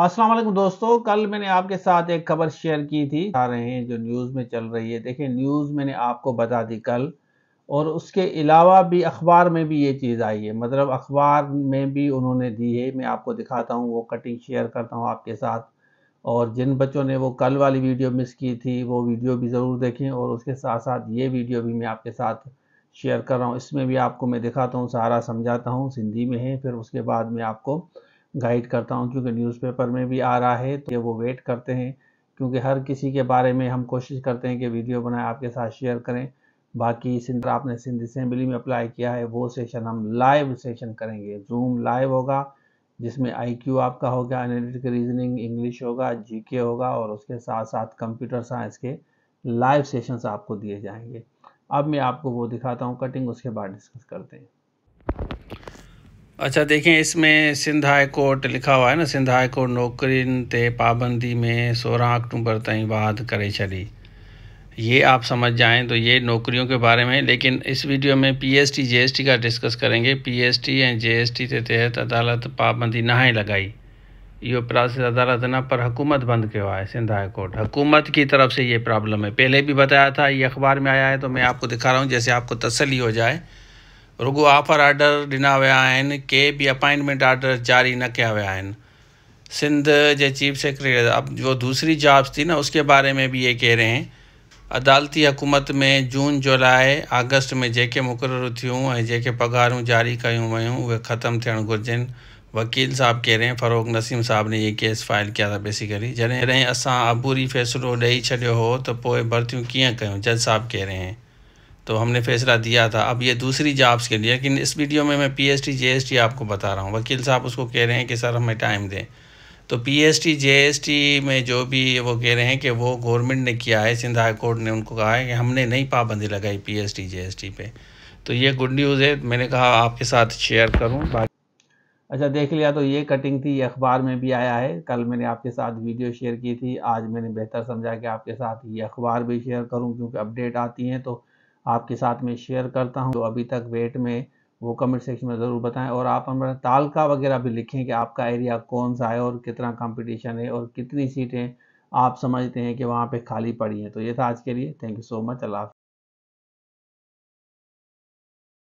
असलम दोस्तों कल मैंने आपके साथ एक खबर शेयर की थी आ रहे हैं जो न्यूज़ में चल रही है देखिए न्यूज़ मैंने आपको बता दी कल और उसके अलावा भी अखबार में भी ये चीज़ आई है मतलब अखबार में भी उन्होंने दी है मैं आपको दिखाता हूँ वो कटिंग शेयर करता हूँ आपके साथ और जिन बच्चों ने वो कल वाली वीडियो मिस की थी वो वीडियो भी ज़रूर देखें और उसके साथ साथ ये वीडियो भी मैं आपके साथ शेयर कर रहा हूँ इसमें भी आपको मैं दिखाता हूँ सारा समझाता हूँ सिंधी में है फिर उसके बाद में आपको गाइड करता हूँ क्योंकि न्यूज़पेपर में भी आ रहा है तो ये वो वेट करते हैं क्योंकि हर किसी के बारे में हम कोशिश करते हैं कि वीडियो बनाए आपके साथ शेयर करें बाकी सिंध आपने सिंध असम्बली में अप्लाई किया है वो सेशन हम लाइव सेशन करेंगे जूम लाइव होगा जिसमें आईक्यू आपका होगा एनालिटिकल रीजनिंग इंग्लिश होगा जीके होगा और उसके साथ साथ कंप्यूटर साइंस के लाइव सेशंस आपको दिए जाएंगे अब मैं आपको वो दिखाता हूँ कटिंग उसके बाद डिस्कस करते हैं अच्छा देखें इसमें सिंध हाई कोर्ट लिखा हुआ है ना सिंध हाई कोर्ट नौकरियुनि ते पाबंदी में सोरह अक्टूबर ताईं बात करे छी ये आप समझ जाएं तो ये नौकरियों के बारे में लेकिन इस वीडियो में पीएसटी जीएसटी का डिस्कस करेंगे पीएसटी एस जीएसटी के तहत अदालत पाबंदी ही लगाई यो प्रोसेस अदालत न पर हुकूमत बंद किया है सिंध हाई कोर्ट हुकूमत की तरफ से ये प्रॉब्लम है पहले भी बताया था ये अखबार में आया है तो मैं आपको दिखा रहा हूँ जैसे आपको तसली हो जाए रुगो ऑफर ऑर्डर दिना विया आहिनि के बि अपॉइंटमेंट ऑर्डर जारी न कया विया आहिनि सिंध जे चीफ सेक्रेटरी अब जो दूसरी जॉब्स थी ना उसके बारे में भी ये कह रहे हैं अदालती हुकूमत में जून जुलाई अगस्त में जेके मुक़ररु थियूं ऐं जेके पघारूं जारी कयूं वयूं उहे खत्म थियणु घुरिजनि वकील साहबु कह रहे हैं फ़रोग नसीम साहब ने ये केस फाइल किया था बेसिकली जॾहिं असां अबूरी फ़ैसिलो ॾेई छॾियो हो त पोइ भर्तियूं कीअं कयूं जज साहबु कह रहे हैं तो हमने फैसला दिया था अब ये दूसरी जॉब्स के लिए लेकिन इस वीडियो में मैं P S T S T आपको बता रहा हूँ वकील साहब उसको कह रहे हैं कि सर हमें टाइम दें तो P S T S T में जो भी वो कह रहे हैं कि वो गवर्नमेंट ने किया है सिंध हाई कोर्ट ने उनको कहा है कि हमने नई पाबंदी लगाई P S T S T पे तो ये गुड न्यूज़ है मैंने कहा आपके साथ शेयर करूँ अच्छा देख लिया तो ये कटिंग थी ये अखबार में भी आया है कल मैंने आपके साथ वीडियो शेयर की थी आज मैंने बेहतर समझा कि आपके साथ ये अखबार भी शेयर करूँ क्योंकि अपडेट आती हैं तो आपके साथ में शेयर करता हूँ जो तो अभी तक वेट में वो कमेंट सेक्शन में ज़रूर बताएं और आप हमारा तालका वगैरह भी लिखें कि आपका एरिया कौन सा है और कितना कंपटीशन है और कितनी सीटें आप समझते हैं कि वहाँ पे खाली पड़ी हैं तो ये था आज के लिए thank you so much Allah